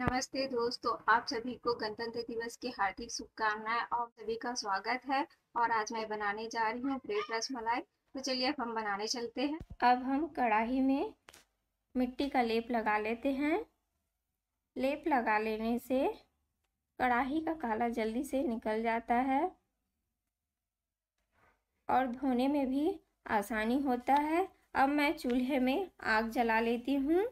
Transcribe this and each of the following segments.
नमस्ते दोस्तों आप सभी को गणतंत्र दिवस की हार्दिक शुभकामनाएं और सभी का स्वागत है और आज मैं बनाने जा रही हूँ ब्रेड रस मलाई तो चलिए अब हम बनाने चलते हैं अब हम कढ़ाई में मिट्टी का लेप लगा लेते हैं लेप लगा लेने से कढ़ाई का काला जल्दी से निकल जाता है और धोने में भी आसानी होता है अब मैं चूल्हे में आग जला लेती हूँ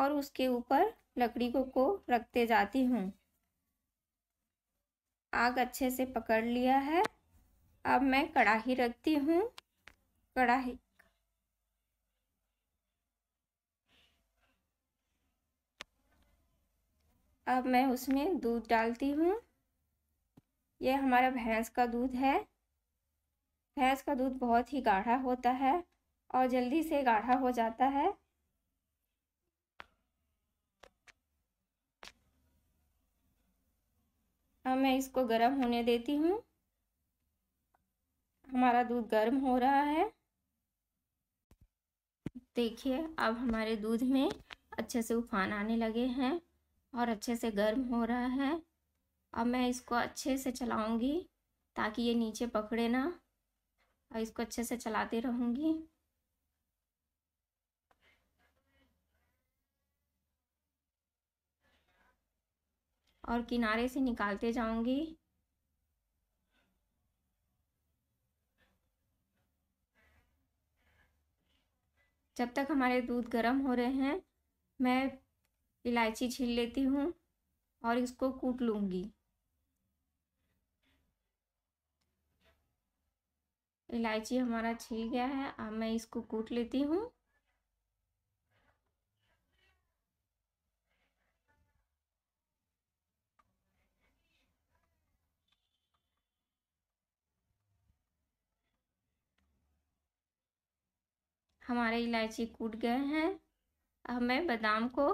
और उसके ऊपर लकड़ी को को रखते जाती हूँ आग अच्छे से पकड़ लिया है अब मैं कढ़ाई रखती हूँ कढ़ाई अब मैं उसमें दूध डालती हूँ यह हमारा भैंस का दूध है भैंस का दूध बहुत ही गाढ़ा होता है और जल्दी से गाढ़ा हो जाता है अब मैं इसको गर्म होने देती हूँ हमारा दूध गर्म हो रहा है देखिए अब हमारे दूध में अच्छे से उफान आने लगे हैं और अच्छे से गर्म हो रहा है अब मैं इसको अच्छे से चलाऊंगी ताकि ये नीचे पकड़े ना और इसको अच्छे से चलाते रहूँगी और किनारे से निकालते जाऊंगी जब तक हमारे दूध गर्म हो रहे हैं मैं इलायची छील लेती हूँ और इसको कूट लूँगी इलायची हमारा छिल गया है अब मैं इसको कूट लेती हूँ हमारे इलायची कूट गए हैं अब मैं बादाम को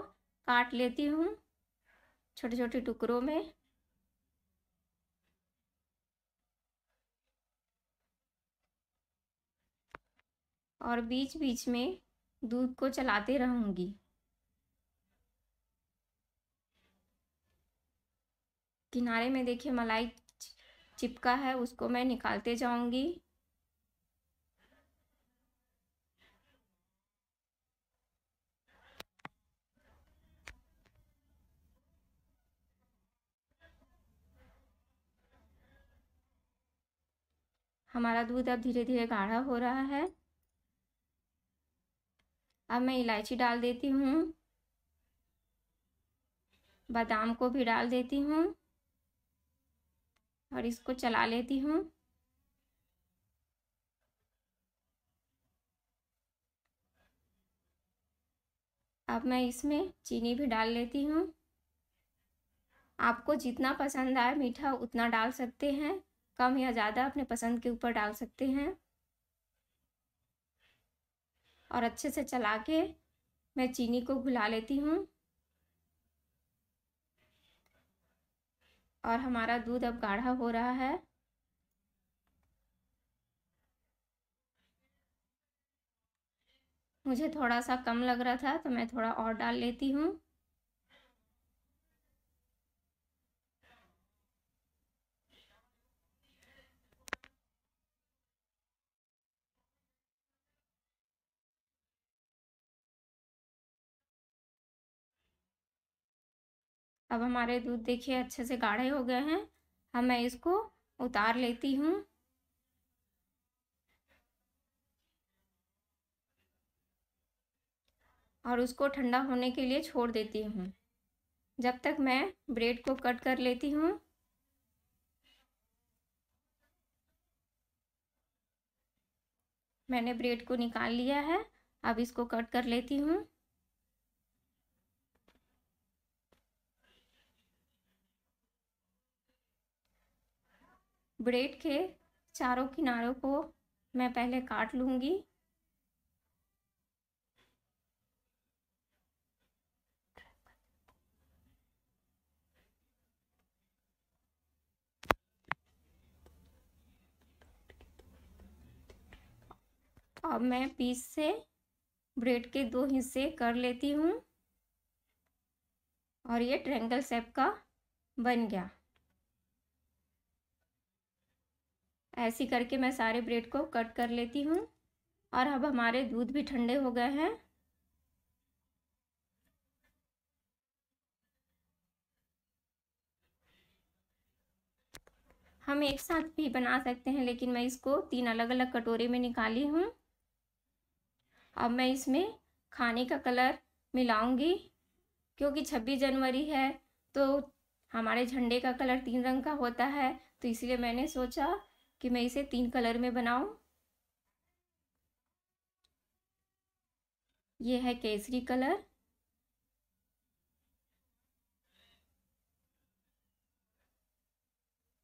काट लेती हूँ छोटे छोटे टुकड़ों में और बीच बीच में दूध को चलाते रहूँगी किनारे में देखिए मलाई चिपका है उसको मैं निकालते जाऊंगी हमारा दूध अब धीरे धीरे गाढ़ा हो रहा है अब मैं इलायची डाल देती हूँ बादाम को भी डाल देती हूँ और इसको चला लेती हूँ अब मैं इसमें चीनी भी डाल लेती हूँ आपको जितना पसंद आए मीठा उतना डाल सकते हैं कम या ज़्यादा अपने पसंद के ऊपर डाल सकते हैं और अच्छे से चला के मैं चीनी को घुला लेती हूँ और हमारा दूध अब गाढ़ा हो रहा है मुझे थोड़ा सा कम लग रहा था तो मैं थोड़ा और डाल लेती हूँ अब हमारे दूध देखिए अच्छे से गाढ़े हो गए हैं अब मैं इसको उतार लेती हूँ और उसको ठंडा होने के लिए छोड़ देती हूँ जब तक मैं ब्रेड को कट कर लेती हूँ मैंने ब्रेड को निकाल लिया है अब इसको कट कर लेती हूँ ब्रेड के चारों किनारों को मैं पहले काट लूँगी अब मैं पीस से ब्रेड के दो हिस्से कर लेती हूँ और ये ट्रेंगल सेप का बन गया ऐसी करके मैं सारे ब्रेड को कट कर लेती हूँ और अब हमारे दूध भी ठंडे हो गए हैं हम एक साथ भी बना सकते हैं लेकिन मैं इसको तीन अलग अलग कटोरे में निकाली हूँ अब मैं इसमें खाने का कलर मिलाऊंगी क्योंकि छब्बीस जनवरी है तो हमारे झंडे का कलर तीन रंग का होता है तो इसलिए मैंने सोचा कि मैं इसे तीन कलर में बनाऊं ये है केसरी कलर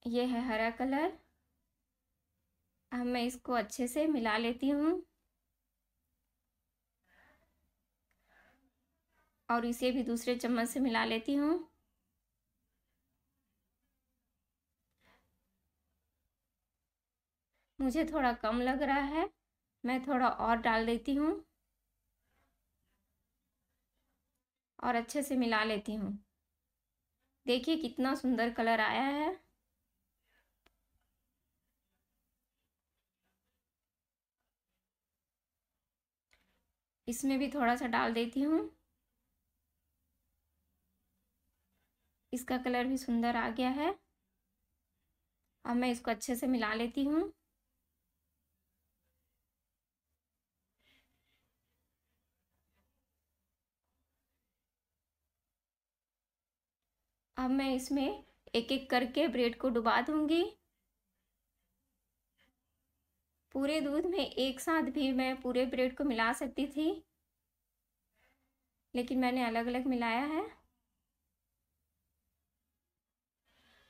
ये है हरा कलर अब मैं इसको अच्छे से मिला लेती हूँ और इसे भी दूसरे चम्मच से मिला लेती हूँ मुझे थोड़ा कम लग रहा है मैं थोड़ा और डाल देती हूँ और अच्छे से मिला लेती हूँ देखिए कितना सुंदर कलर आया है इसमें भी थोड़ा सा डाल देती हूँ इसका कलर भी सुंदर आ गया है अब मैं इसको अच्छे से मिला लेती हूँ अब मैं इसमें एक एक करके ब्रेड को डुबा दूंगी पूरे दूध में एक साथ भी मैं पूरे ब्रेड को मिला सकती थी लेकिन मैंने अलग अलग मिलाया है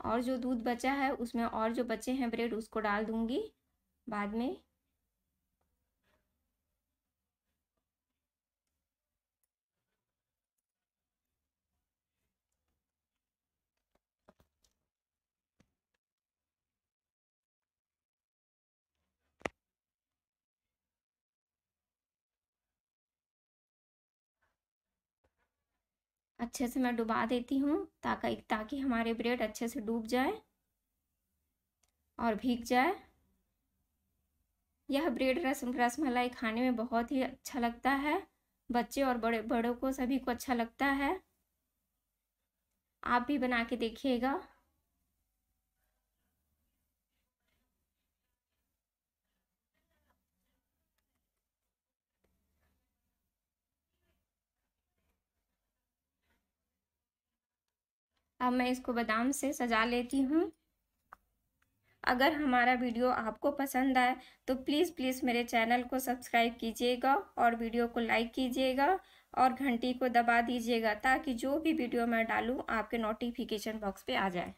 और जो दूध बचा है उसमें और जो बचे हैं ब्रेड उसको डाल दूंगी बाद में अच्छे से मैं डुबा देती हूँ ताकि ताकि हमारे ब्रेड अच्छे से डूब जाए और भीग जाए यह ब्रेड रस रस मलाई खाने में बहुत ही अच्छा लगता है बच्चे और बड़े बड़ों को सभी को अच्छा लगता है आप भी बना के देखिएगा अब मैं इसको बादाम से सजा लेती हूँ अगर हमारा वीडियो आपको पसंद आए तो प्लीज़ प्लीज़ मेरे चैनल को सब्सक्राइब कीजिएगा और वीडियो को लाइक कीजिएगा और घंटी को दबा दीजिएगा ताकि जो भी वीडियो मैं डालूँ आपके नोटिफिकेशन बॉक्स पे आ जाए